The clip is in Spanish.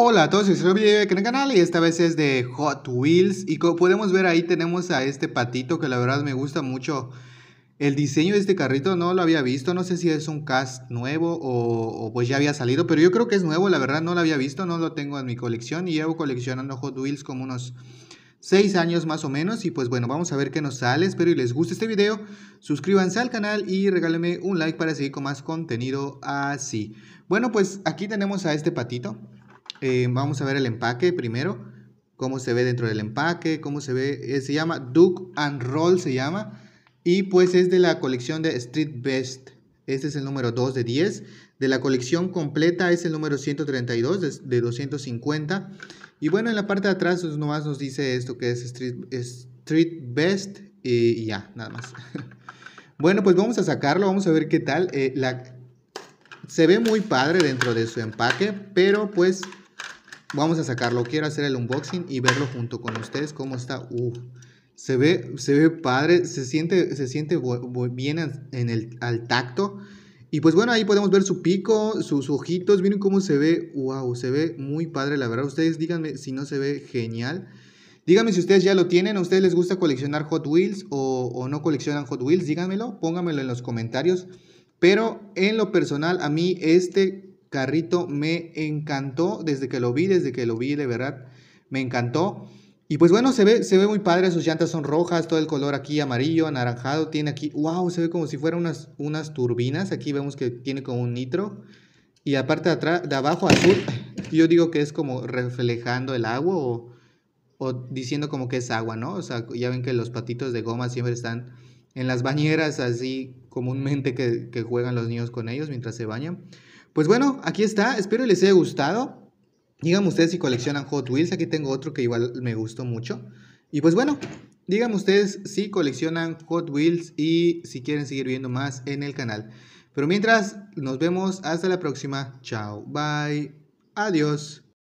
Hola a todos, soy Sergio aquí en el canal y esta vez es de Hot Wheels y como podemos ver ahí tenemos a este patito que la verdad me gusta mucho el diseño de este carrito, no lo había visto, no sé si es un cast nuevo o, pues ya había salido, pero yo creo que es nuevo, la verdad no lo había visto, no lo tengo en mi colección y llevo coleccionando Hot Wheels como unos 6 años más o menos y pues bueno, vamos a ver qué nos sale, espero y les guste este video, suscríbanse al canal y regálenme un like para seguir con más contenido así. Bueno pues aquí tenemos a este patito. Eh, vamos a ver el empaque primero, cómo se ve dentro del empaque, cómo se ve, eh, se llama Duke and Roll, se llama, y pues es de la colección de Street Best. Este es el número 2 de 10. De la colección completa es el número 132 de, 250. Y bueno, en la parte de atrás nomás nos dice esto que es Street, Street Best y ya, nada más. bueno, pues vamos a sacarlo, vamos a ver qué tal. Eh, la, se ve muy padre dentro de su empaque, pero pues Vamos a sacarlo. Quiero hacer el unboxing y verlo junto con ustedes cómo está. se ve, se ve padre, se siente, se siente bien en el, al tacto. Y pues bueno, ahí podemos ver su pico, sus ojitos, miren cómo se ve, wow, se ve muy padre, la verdad, ustedes díganme si no se ve genial. Díganme si ustedes ya lo tienen, a ustedes les gusta coleccionar Hot Wheels o, o no coleccionan Hot Wheels, díganmelo, pónganmelo en los comentarios. Pero en lo personal, a mí este carrito me encantó desde que lo vi, desde que lo vi, de verdad, me encantó. Y pues bueno, se ve, se ve muy padre, sus llantas son rojas, todo el color aquí amarillo, anaranjado, tiene aquí, wow, se ve como si fueran unas, unas turbinas, aquí vemos que tiene como un nitro, y aparte de, atrás, de abajo azul, yo digo que es como reflejando el agua o, diciendo como que es agua, ¿no? O sea, ya ven que los patitos de goma siempre están en las bañeras, así comúnmente que juegan los niños con ellos mientras se bañan. Pues bueno, aquí está. Espero les haya gustado. Díganme ustedes si coleccionan Hot Wheels. Aquí tengo otro que igual me gustó mucho. Y pues bueno, díganme ustedes si coleccionan Hot Wheels y si quieren seguir viendo más en el canal. Pero mientras, nos vemos hasta la próxima. Chao, bye, adiós.